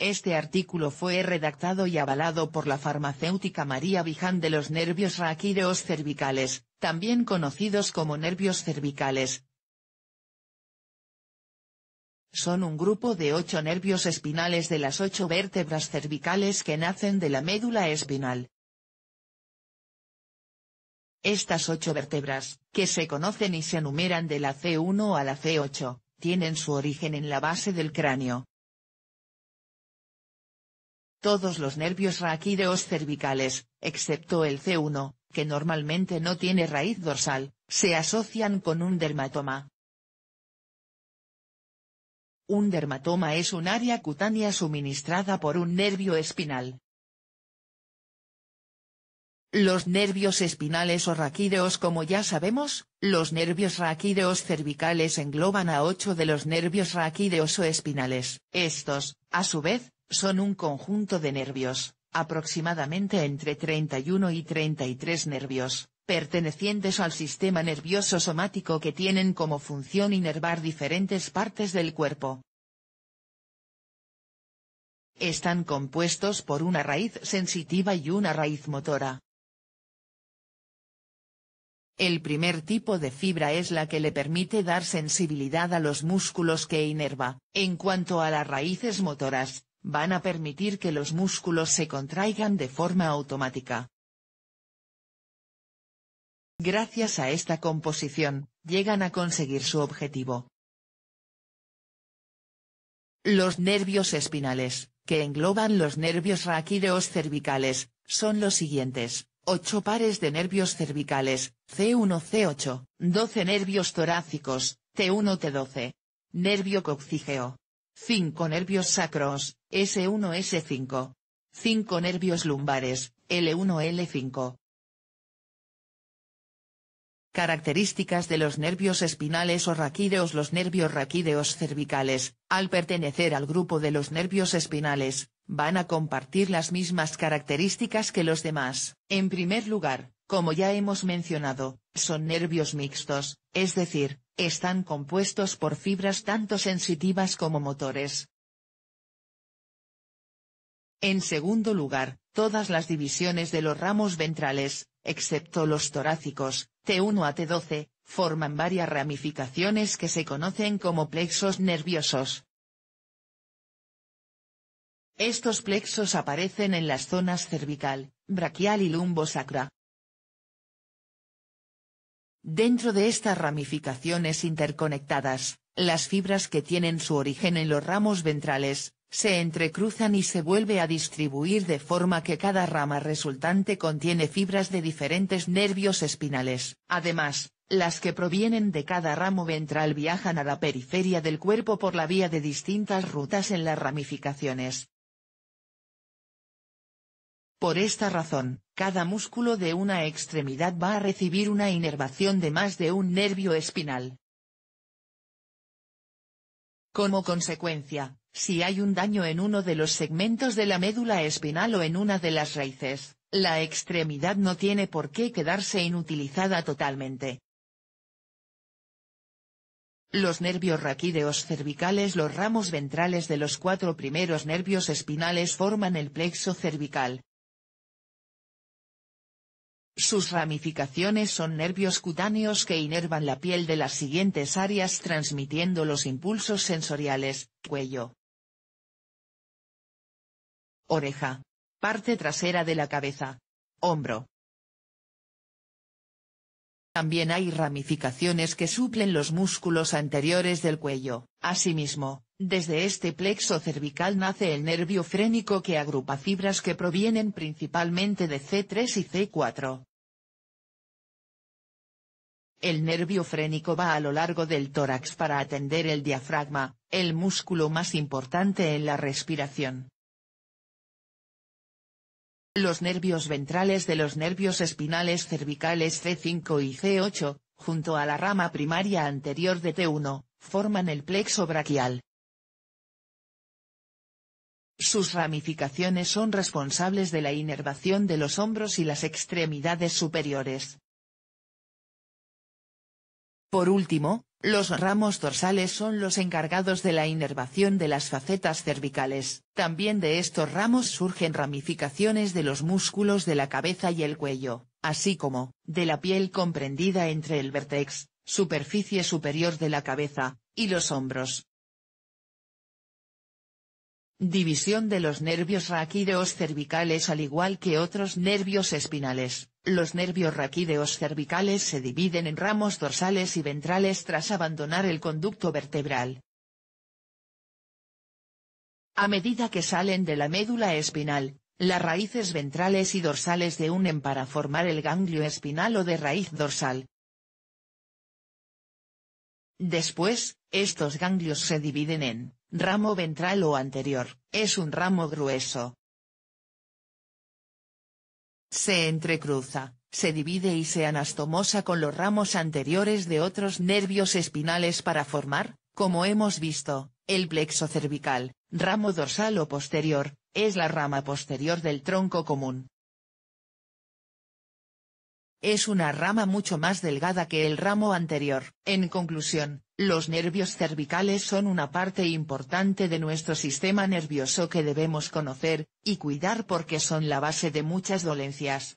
Este artículo fue redactado y avalado por la farmacéutica María Viján de los nervios raquídeos cervicales, también conocidos como nervios cervicales. Son un grupo de ocho nervios espinales de las ocho vértebras cervicales que nacen de la médula espinal. Estas ocho vértebras, que se conocen y se enumeran de la C1 a la C8, tienen su origen en la base del cráneo, todos los nervios raquídeos cervicales, excepto el C1, que normalmente no tiene raíz dorsal, se asocian con un dermatoma. Un dermatoma es un área cutánea suministrada por un nervio espinal. Los nervios espinales o raquídeos Como ya sabemos, los nervios raquídeos cervicales engloban a ocho de los nervios raquídeos o espinales. Estos, a su vez, son un conjunto de nervios, aproximadamente entre 31 y 33 nervios, pertenecientes al sistema nervioso somático que tienen como función inervar diferentes partes del cuerpo. Están compuestos por una raíz sensitiva y una raíz motora. El primer tipo de fibra es la que le permite dar sensibilidad a los músculos que inerva, en cuanto a las raíces motoras, van a permitir que los músculos se contraigan de forma automática. Gracias a esta composición, llegan a conseguir su objetivo. Los nervios espinales, que engloban los nervios raquídeos cervicales, son los siguientes. 8 pares de nervios cervicales, C1-C8, 12 nervios torácicos, T1-T12. Nervio coccígeo, Cinco nervios sacros, S1-S5. 5 nervios lumbares, L1-L5. Características de los nervios espinales o raquídeos Los nervios raquídeos cervicales, al pertenecer al grupo de los nervios espinales, van a compartir las mismas características que los demás. En primer lugar, como ya hemos mencionado, son nervios mixtos, es decir, están compuestos por fibras tanto sensitivas como motores. En segundo lugar, todas las divisiones de los ramos ventrales, excepto los torácicos, T1 a T12, forman varias ramificaciones que se conocen como plexos nerviosos. Estos plexos aparecen en las zonas cervical, braquial y lumbosacra. Dentro de estas ramificaciones interconectadas, las fibras que tienen su origen en los ramos ventrales, se entrecruzan y se vuelve a distribuir de forma que cada rama resultante contiene fibras de diferentes nervios espinales. Además, las que provienen de cada ramo ventral viajan a la periferia del cuerpo por la vía de distintas rutas en las ramificaciones, por esta razón, cada músculo de una extremidad va a recibir una inervación de más de un nervio espinal. Como consecuencia, si hay un daño en uno de los segmentos de la médula espinal o en una de las raíces, la extremidad no tiene por qué quedarse inutilizada totalmente. Los nervios raquídeos cervicales Los ramos ventrales de los cuatro primeros nervios espinales forman el plexo cervical, sus ramificaciones son nervios cutáneos que inervan la piel de las siguientes áreas transmitiendo los impulsos sensoriales, cuello. Oreja. Parte trasera de la cabeza. Hombro. También hay ramificaciones que suplen los músculos anteriores del cuello, asimismo, desde este plexo cervical nace el nervio frénico que agrupa fibras que provienen principalmente de C3 y C4. El nervio frénico va a lo largo del tórax para atender el diafragma, el músculo más importante en la respiración. Los nervios ventrales de los nervios espinales cervicales C5 y C8, junto a la rama primaria anterior de T1, forman el plexo braquial. Sus ramificaciones son responsables de la inervación de los hombros y las extremidades superiores. Por último, los ramos dorsales son los encargados de la inervación de las facetas cervicales. También de estos ramos surgen ramificaciones de los músculos de la cabeza y el cuello, así como, de la piel comprendida entre el vértex, superficie superior de la cabeza, y los hombros. División de los nervios raquídeos cervicales al igual que otros nervios espinales. Los nervios raquídeos cervicales se dividen en ramos dorsales y ventrales tras abandonar el conducto vertebral. A medida que salen de la médula espinal, las raíces ventrales y dorsales se unen para formar el ganglio espinal o de raíz dorsal. Después, estos ganglios se dividen en Ramo ventral o anterior, es un ramo grueso. Se entrecruza, se divide y se anastomosa con los ramos anteriores de otros nervios espinales para formar, como hemos visto, el plexo cervical, ramo dorsal o posterior, es la rama posterior del tronco común. Es una rama mucho más delgada que el ramo anterior. En conclusión, los nervios cervicales son una parte importante de nuestro sistema nervioso que debemos conocer, y cuidar porque son la base de muchas dolencias.